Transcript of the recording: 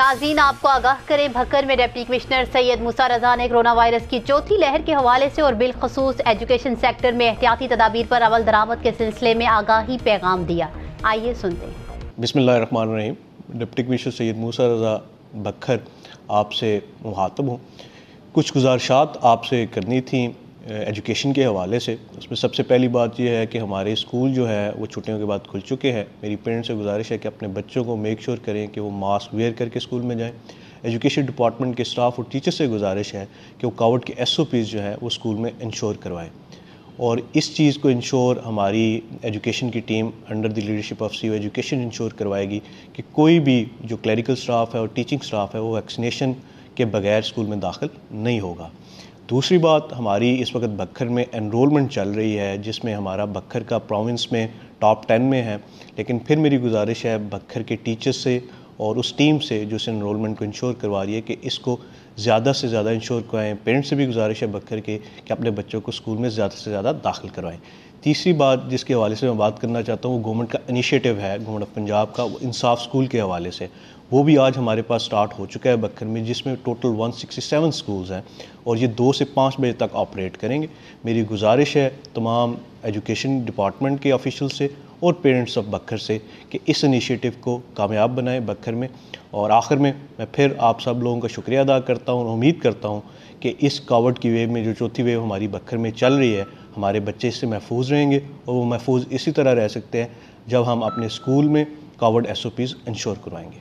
नाजीन आपको आगाह करें भक्कर में डिप्टी कमिश्नर सैयद मुसा रजा ने कोरोना वायरस की चौथी लहर के हवाले से और बिलखसूस एजुकेशन सेक्टर में एहतियाती तदाबीर पर अवल दरामद के सिलसिले में आगाही पैगाम दिया आइए सुनते हैं बिसमीम डिप्टी कमिश्नर सैयद मूसा रजा भक्खर आपसे मुहातब हूँ कुछ गुजारशात आपसे करनी थी एजुकेशन के हवाले से उसमें सबसे पहली बात यह है कि हमारे स्कूल जो है वो छुट्टियों के बाद खुल चुके हैं मेरी पेरेंट्स से गुजारिश है कि अपने बच्चों को मेक श्योर sure करें कि वो मास्क वेयर करके स्कूल में जाएं एजुकेशन डिपार्टमेंट के स्टाफ और टीचर से गुजारिश है कि वो कावड के एस जो हैं वो स्कूल में इंश्योर करवाएँ और इस चीज़ को इंश्योर हमारी एजुकेशन की team under the leadership of C education ensure करवाएगी कि कोई भी जो क्लरिकल स्टाफ है और टीचिंग स्टाफ है वो वैक्सीनेशन के बगैर स्कूल में दाखिल नहीं होगा दूसरी बात हमारी इस वक्त बखर में एनरोलमेंट चल रही है जिसमें हमारा बखर का प्रोविंस में टॉप टेन में है लेकिन फिर मेरी गुजारिश है बखर के टीचर्स से और उस टीम से जो इस इनरोलमेंट को इंश्योर करवा रही है कि इसको ज़्यादा से ज़्यादा इंश्योर करवाएँ पेरेंट्स से भी गुजारिश है बकर के कि अपने बच्चों को स्कूल में ज़्यादा से ज़्यादा दाखिल करवाएँ तीसरी बात जिसके हवाले से मैं बात करना चाहता हूँ वो गवर्नमेंट का इनिशिएटिव है गवर्नमेंट ऑफ पंजाब का इंसाफ स्कूल के हवाले से वो भी आज हमारे पास स्टार्ट हो चुका है बखर में जिसमें टोटल 167 स्कूल्स हैं और ये दो से पाँच बजे तक ऑपरेट करेंगे मेरी गुजारिश है तमाम एजुकेशन डिपार्टमेंट के ऑफिशल से और पेरेंट्स ऑफ बखर से कि इस इनिशिएटिव को कामयाब बनाएं बखर में और आखिर में मैं फिर आप सब लोगों का शुक्रिया अदा करता हूँ और उम्मीद करता हूँ कि इस कावट की वेव में जो चौथी वेव हमारी बखर में चल रही है हमारे बच्चे इससे महफूज रहेंगे और वो महफूज इसी तरह रह सकते हैं जब हम अपने स्कूल में कावट एस ओ पीज़ इंश्योर करवाएँगे